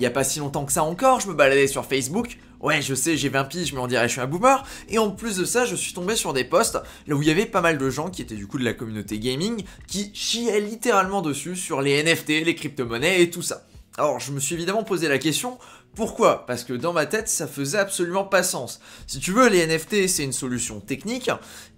il n'y a pas si longtemps que ça encore, je me baladais sur Facebook. Ouais, je sais, j'ai 20 piges, mais on dirait que je suis un boomer. Et en plus de ça, je suis tombé sur des posts où il y avait pas mal de gens qui étaient du coup de la communauté gaming qui chiaient littéralement dessus sur les NFT, les crypto-monnaies et tout ça. Alors, je me suis évidemment posé la question pourquoi Parce que dans ma tête, ça faisait absolument pas sens. Si tu veux, les NFT, c'est une solution technique,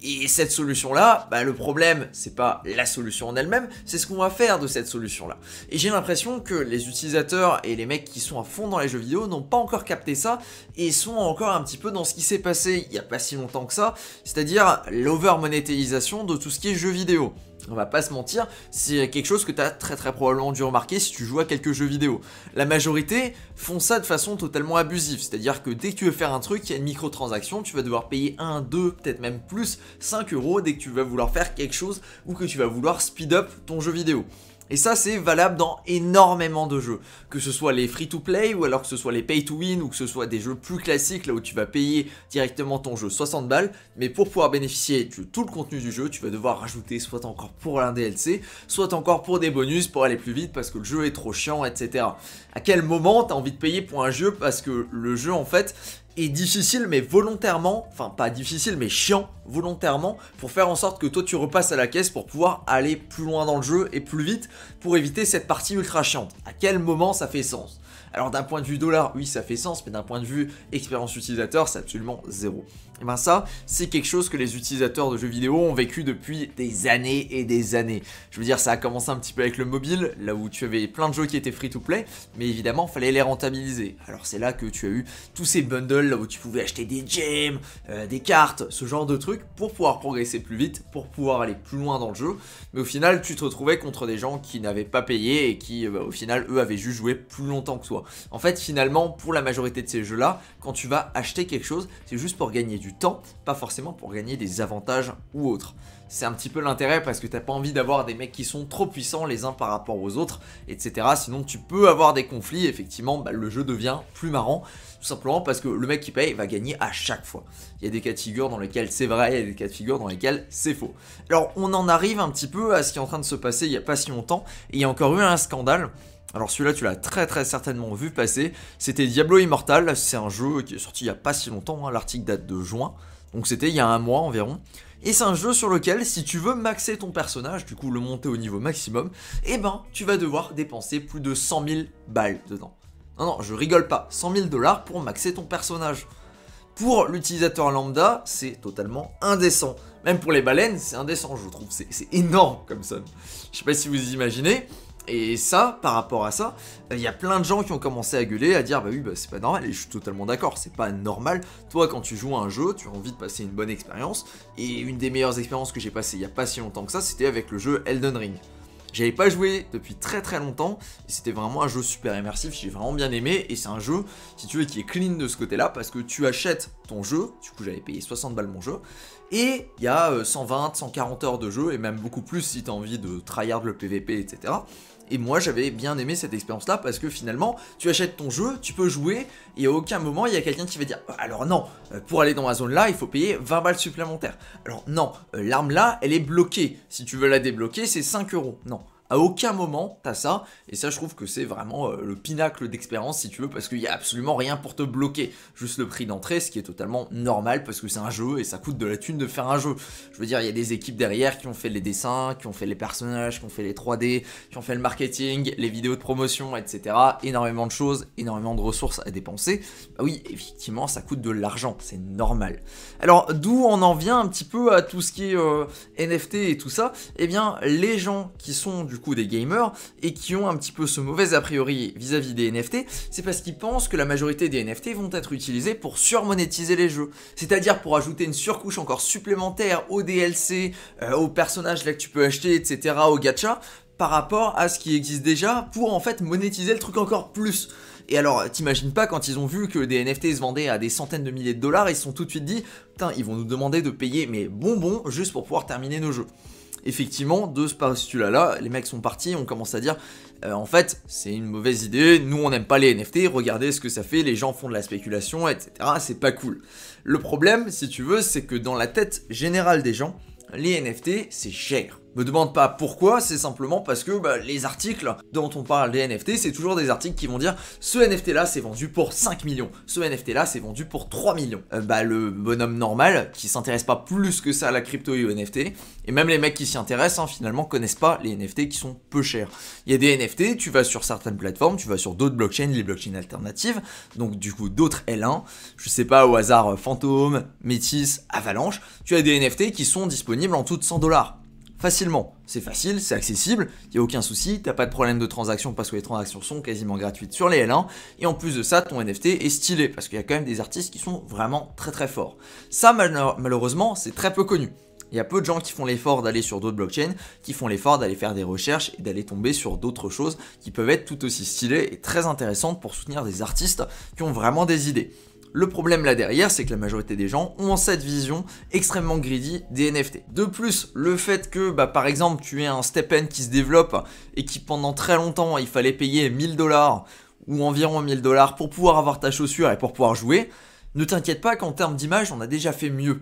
et cette solution-là, bah, le problème, c'est pas la solution en elle-même, c'est ce qu'on va faire de cette solution-là. Et j'ai l'impression que les utilisateurs et les mecs qui sont à fond dans les jeux vidéo n'ont pas encore capté ça, et sont encore un petit peu dans ce qui s'est passé il y a pas si longtemps que ça, c'est-à-dire l'over-monétisation de tout ce qui est jeux vidéo on va pas se mentir, c'est quelque chose que tu as très très probablement dû remarquer si tu joues à quelques jeux vidéo. La majorité font ça de façon totalement abusive, c'est-à-dire que dès que tu veux faire un truc, il y a une microtransaction, tu vas devoir payer 1, 2, peut-être même plus, 5 euros dès que tu vas vouloir faire quelque chose ou que tu vas vouloir speed up ton jeu vidéo. Et ça, c'est valable dans énormément de jeux. Que ce soit les free-to-play, ou alors que ce soit les pay-to-win, ou que ce soit des jeux plus classiques, là où tu vas payer directement ton jeu 60 balles, mais pour pouvoir bénéficier de tout le contenu du jeu, tu vas devoir rajouter soit encore pour un DLC, soit encore pour des bonus pour aller plus vite parce que le jeu est trop chiant, etc. À quel moment t'as envie de payer pour un jeu parce que le jeu, en fait, est difficile mais volontairement, enfin pas difficile mais chiant volontairement pour faire en sorte que toi tu repasses à la caisse pour pouvoir aller plus loin dans le jeu et plus vite pour éviter cette partie ultra chiante. À quel moment ça fait sens alors d'un point de vue dollar, oui ça fait sens, mais d'un point de vue expérience utilisateur, c'est absolument zéro. Et eh bien ça, c'est quelque chose que les utilisateurs de jeux vidéo ont vécu depuis des années et des années. Je veux dire, ça a commencé un petit peu avec le mobile, là où tu avais plein de jeux qui étaient free-to-play, mais évidemment, fallait les rentabiliser. Alors c'est là que tu as eu tous ces bundles, là où tu pouvais acheter des gems, euh, des cartes, ce genre de trucs, pour pouvoir progresser plus vite, pour pouvoir aller plus loin dans le jeu. Mais au final, tu te retrouvais contre des gens qui n'avaient pas payé et qui, euh, bah, au final, eux avaient juste joué plus longtemps que toi. En fait, finalement, pour la majorité de ces jeux-là, quand tu vas acheter quelque chose, c'est juste pour gagner du temps, pas forcément pour gagner des avantages ou autres. C'est un petit peu l'intérêt parce que t'as pas envie d'avoir des mecs qui sont trop puissants les uns par rapport aux autres, etc. Sinon tu peux avoir des conflits, effectivement bah, le jeu devient plus marrant, tout simplement parce que le mec qui paye va gagner à chaque fois. Il y a des cas de figure dans lesquels c'est vrai, il y a des cas de figure dans lesquels c'est faux. Alors on en arrive un petit peu à ce qui est en train de se passer il y a pas si longtemps, et il y a encore eu un scandale alors celui-là, tu l'as très très certainement vu passer. C'était Diablo Immortal. C'est un jeu qui est sorti il n'y a pas si longtemps. Hein. L'article date de juin. Donc c'était il y a un mois environ. Et c'est un jeu sur lequel, si tu veux maxer ton personnage, du coup le monter au niveau maximum, eh ben tu vas devoir dépenser plus de 100 000 balles dedans. Non, non, je rigole pas. 100 000 dollars pour maxer ton personnage. Pour l'utilisateur lambda, c'est totalement indécent. Même pour les baleines, c'est indécent, je trouve. C'est énorme comme ça. Je sais pas si vous imaginez. Et ça, par rapport à ça, il euh, y a plein de gens qui ont commencé à gueuler, à dire bah oui, bah c'est pas normal, et je suis totalement d'accord, c'est pas normal. Toi, quand tu joues à un jeu, tu as envie de passer une bonne expérience, et une des meilleures expériences que j'ai passées il y a pas si longtemps que ça, c'était avec le jeu Elden Ring. J'avais pas joué depuis très très longtemps, et c'était vraiment un jeu super immersif, j'ai vraiment bien aimé, et c'est un jeu, si tu veux, qui est clean de ce côté-là, parce que tu achètes ton jeu, du coup j'avais payé 60 balles mon jeu, et il y a 120, euh, 140 heures de jeu, et même beaucoup plus si tu as envie de tryhard le PVP, etc. Et moi, j'avais bien aimé cette expérience-là parce que finalement, tu achètes ton jeu, tu peux jouer, et à aucun moment, il y a quelqu'un qui va dire Alors non, euh, pour aller dans ma zone-là, il faut payer 20 balles supplémentaires. Alors non, euh, l'arme-là, elle est bloquée. Si tu veux la débloquer, c'est 5 euros. Non, aucun moment, t'as ça. Et ça, je trouve que c'est vraiment euh, le pinacle d'expérience, si tu veux, parce qu'il n'y a absolument rien pour te bloquer. Juste le prix d'entrée, ce qui est totalement normal, parce que c'est un jeu et ça coûte de la thune de faire un jeu. Je veux dire, il y a des équipes derrière qui ont fait les dessins, qui ont fait les personnages, qui ont fait les 3D, qui ont fait le marketing, les vidéos de promotion, etc. Énormément de choses, énormément de ressources à dépenser. Bah oui, effectivement, ça coûte de l'argent, c'est normal. Alors, d'où on en vient un petit peu à tout ce qui est euh, NFT et tout ça et eh bien, les gens qui sont du des gamers et qui ont un petit peu ce mauvais a priori vis-à-vis des NFT, c'est parce qu'ils pensent que la majorité des NFT vont être utilisés pour surmonétiser les jeux, c'est-à-dire pour ajouter une surcouche encore supplémentaire au DLC, euh, aux personnages là que tu peux acheter, etc., au gacha par rapport à ce qui existe déjà pour en fait monétiser le truc encore plus. Et alors, t'imagines pas quand ils ont vu que des NFT se vendaient à des centaines de milliers de dollars, ils sont tout de suite dit, putain, ils vont nous demander de payer mes bonbons juste pour pouvoir terminer nos jeux effectivement, de ce postulat-là, les mecs sont partis, on commence à dire, euh, en fait, c'est une mauvaise idée, nous on n'aime pas les NFT, regardez ce que ça fait, les gens font de la spéculation, etc. C'est pas cool. Le problème, si tu veux, c'est que dans la tête générale des gens, les NFT, c'est cher. Me demande pas pourquoi, c'est simplement parce que bah, les articles dont on parle des NFT, c'est toujours des articles qui vont dire ce NFT là c'est vendu pour 5 millions, ce NFT là c'est vendu pour 3 millions. Euh, bah le bonhomme normal qui s'intéresse pas plus que ça à la crypto et aux NFT, et même les mecs qui s'y intéressent finalement hein, finalement connaissent pas les NFT qui sont peu chers. Il y a des NFT, tu vas sur certaines plateformes, tu vas sur d'autres blockchains, les blockchains alternatives, donc du coup d'autres L1, je sais pas au hasard Fantôme, Métis, Avalanche, tu as des NFT qui sont disponibles en tout de 100 dollars facilement. C'est facile, c'est accessible, il n'y a aucun souci, t'as pas de problème de transaction parce que les transactions sont quasiment gratuites sur les L1. Et en plus de ça, ton NFT est stylé parce qu'il y a quand même des artistes qui sont vraiment très très forts. Ça, malheureusement, c'est très peu connu. Il y a peu de gens qui font l'effort d'aller sur d'autres blockchains, qui font l'effort d'aller faire des recherches et d'aller tomber sur d'autres choses qui peuvent être tout aussi stylées et très intéressantes pour soutenir des artistes qui ont vraiment des idées. Le problème là derrière, c'est que la majorité des gens ont cette vision extrêmement greedy des NFT. De plus, le fait que, bah, par exemple, tu aies un step-end qui se développe et qui pendant très longtemps, il fallait payer 1000 dollars ou environ 1000 dollars pour pouvoir avoir ta chaussure et pour pouvoir jouer, ne t'inquiète pas qu'en termes d'image, on a déjà fait mieux.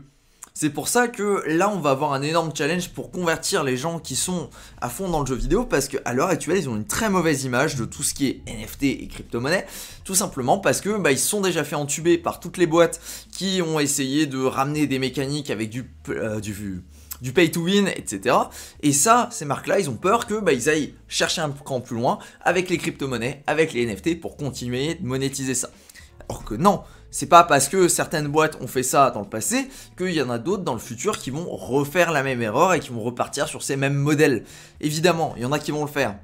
C'est pour ça que là, on va avoir un énorme challenge pour convertir les gens qui sont à fond dans le jeu vidéo parce qu'à l'heure actuelle, ils ont une très mauvaise image de tout ce qui est NFT et crypto-monnaie. Tout simplement parce que bah, ils se sont déjà fait entuber par toutes les boîtes qui ont essayé de ramener des mécaniques avec du, euh, du pay to win, etc. Et ça, ces marques-là, ils ont peur que bah, aillent chercher un peu plus loin avec les crypto-monnaies, avec les NFT pour continuer de monétiser ça. Alors que non, c'est pas parce que certaines boîtes ont fait ça dans le passé qu'il y en a d'autres dans le futur qui vont refaire la même erreur et qui vont repartir sur ces mêmes modèles. Évidemment, il y en a qui vont le faire.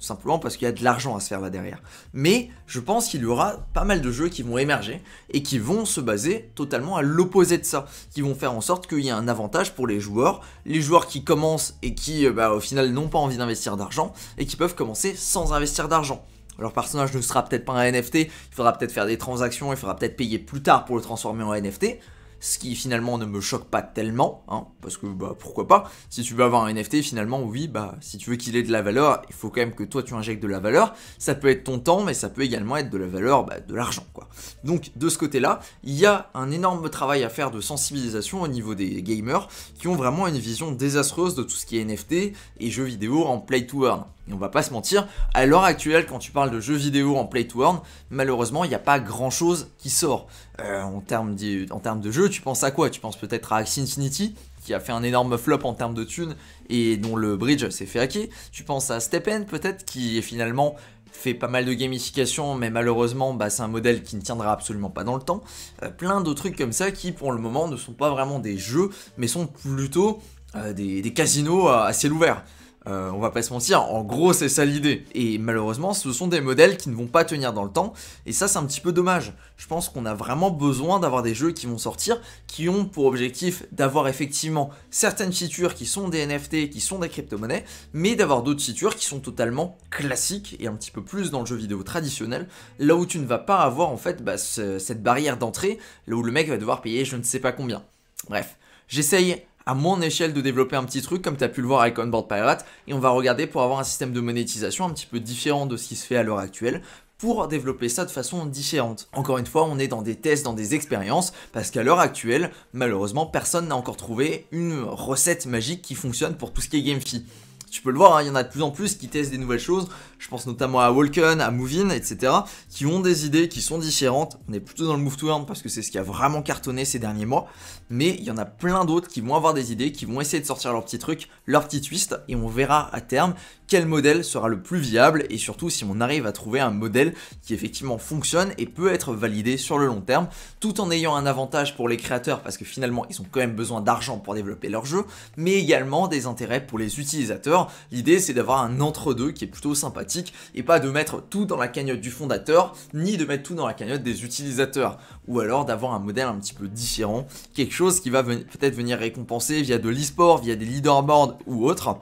Tout simplement parce qu'il y a de l'argent à se faire là derrière. Mais je pense qu'il y aura pas mal de jeux qui vont émerger et qui vont se baser totalement à l'opposé de ça, qui vont faire en sorte qu'il y ait un avantage pour les joueurs, les joueurs qui commencent et qui euh, bah, au final n'ont pas envie d'investir d'argent et qui peuvent commencer sans investir d'argent. Leur personnage ne sera peut-être pas un NFT, il faudra peut-être faire des transactions, il faudra peut-être payer plus tard pour le transformer en NFT, ce qui finalement ne me choque pas tellement, hein, parce que bah pourquoi pas, si tu veux avoir un NFT finalement oui bah si tu veux qu'il ait de la valeur, il faut quand même que toi tu injectes de la valeur, ça peut être ton temps mais ça peut également être de la valeur, bah, de l'argent quoi. Donc de ce côté là, il y a un énorme travail à faire de sensibilisation au niveau des gamers qui ont vraiment une vision désastreuse de tout ce qui est NFT et jeux vidéo en play to earn on va pas se mentir, à l'heure actuelle, quand tu parles de jeux vidéo en play to earn, malheureusement, il n'y a pas grand chose qui sort. Euh, en, termes de, jeux, tu penses à quoi Tu penses peut-être à Axie Infinity, qui a fait un énorme flop en termes de thunes et dont le bridge s'est fait hacker. Tu penses à Stepen, peut-être, qui finalement fait pas mal de gamification, mais malheureusement, bah, c'est un modèle qui ne tiendra absolument pas dans le temps. Euh, plein de trucs comme ça qui, pour le moment, ne sont pas vraiment des jeux, mais sont plutôt euh, des, casinos à ciel ouvert. Euh, on va pas se mentir, en gros c'est ça l'idée. Et malheureusement, ce sont des modèles qui ne vont pas tenir dans le temps, et ça c'est un petit peu dommage. Je pense qu'on a vraiment besoin d'avoir des jeux qui vont sortir, qui ont pour objectif d'avoir effectivement certaines features qui sont des NFT, qui sont des crypto-monnaies, mais d'avoir d'autres features qui sont totalement classiques et un petit peu plus dans le jeu vidéo traditionnel, là où tu ne vas pas avoir en fait bah, cette barrière d'entrée, là où le mec va devoir payer je ne sais pas combien. Bref, j'essaye à mon échelle de développer un petit truc comme tu as pu le voir avec Onboard Pirate et on va regarder pour avoir un système de monétisation un petit peu différent de ce qui se fait à l'heure actuelle pour développer ça de façon différente. Encore une fois, on est dans des tests, dans des expériences, parce qu'à l'heure actuelle, malheureusement, personne n'a encore trouvé une recette magique qui fonctionne pour tout ce qui est GameFi tu peux le voir, hein, il y en a de plus en plus qui testent des nouvelles choses. Je pense notamment à Walken, à Movin, etc. qui ont des idées qui sont différentes. On est plutôt dans le move to earn parce que c'est ce qui a vraiment cartonné ces derniers mois. Mais il y en a plein d'autres qui vont avoir des idées, qui vont essayer de sortir leur petit truc, leur petit twist. Et on verra à terme quel modèle sera le plus viable et surtout si on arrive à trouver un modèle qui effectivement fonctionne et peut être validé sur le long terme tout en ayant un avantage pour les créateurs parce que finalement ils ont quand même besoin d'argent pour développer leur jeu mais également des intérêts pour les utilisateurs L'idée, c'est d'avoir un entre-deux qui est plutôt sympathique et pas de mettre tout dans la cagnotte du fondateur, ni de mettre tout dans la cagnotte des utilisateurs. Ou alors d'avoir un modèle un petit peu différent, quelque chose qui va peut-être venir récompenser via de l'e-sport, via des leaderboards ou autre.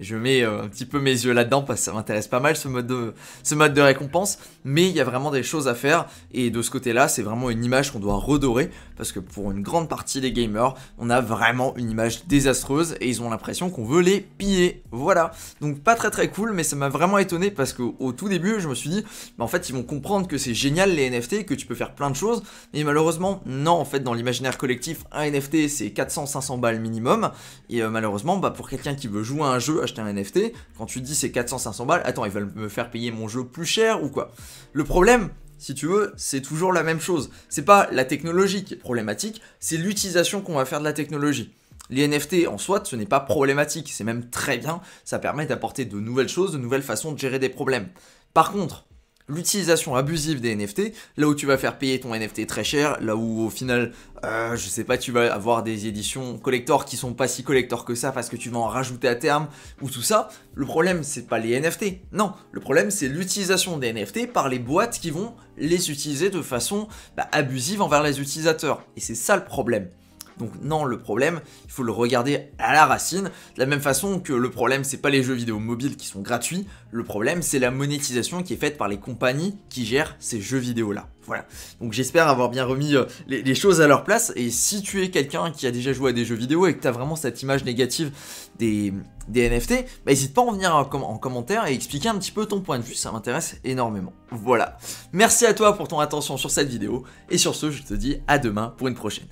Je mets euh, un petit peu mes yeux là-dedans parce que ça m'intéresse pas mal ce mode, de, récompense. Mais il y a vraiment des choses à faire. Et de ce côté-là, c'est vraiment une image qu'on doit redorer. Parce que pour une grande partie des gamers, on a vraiment une image désastreuse. Et ils ont l'impression qu'on veut les piller. Voilà. Donc pas très très cool. Mais ça m'a vraiment étonné parce qu'au tout début, je me suis dit, bah, en fait, ils vont comprendre que c'est génial les NFT, que tu peux faire plein de choses. Mais malheureusement, non. En fait, dans l'imaginaire collectif, un NFT, c'est 400-500 balles minimum. Et euh, malheureusement, bah, pour quelqu'un qui veut jouer à un jeu, acheter un NFT, quand tu dis c'est 400-500 balles, attends, ils veulent me faire payer mon jeu plus cher ou quoi Le problème, si tu veux, c'est toujours la même chose. C'est pas la technologie qui est problématique, c'est l'utilisation qu'on va faire de la technologie. Les NFT en soi, ce n'est pas problématique, c'est même très bien, ça permet d'apporter de nouvelles choses, de nouvelles façons de gérer des problèmes. Par contre, l'utilisation abusive des NFT, là où tu vas faire payer ton NFT très cher, là où au final, je euh, je sais pas, tu vas avoir des éditions collector qui sont pas si collector que ça parce que tu vas en rajouter à terme ou tout ça. Le problème, c'est pas les NFT. Non, le problème, c'est l'utilisation des NFT par les boîtes qui vont les utiliser de façon bah, abusive envers les utilisateurs. Et c'est ça le problème. Donc non, le problème, il faut le regarder à la racine. De la même façon que le problème, c'est pas les jeux vidéo mobiles qui sont gratuits, le problème, c'est la monétisation qui est faite par les compagnies qui gèrent ces jeux vidéo-là. Voilà. Donc j'espère avoir bien remis euh, les, choses à leur place. Et si tu es quelqu'un qui a déjà joué à des jeux vidéo et que tu as vraiment cette image négative des, NFT, n'hésite bah, pas à en venir en, commentaire et expliquer un petit peu ton point de vue, ça m'intéresse énormément. Voilà. Merci à toi pour ton attention sur cette vidéo. Et sur ce, je te dis à demain pour une prochaine.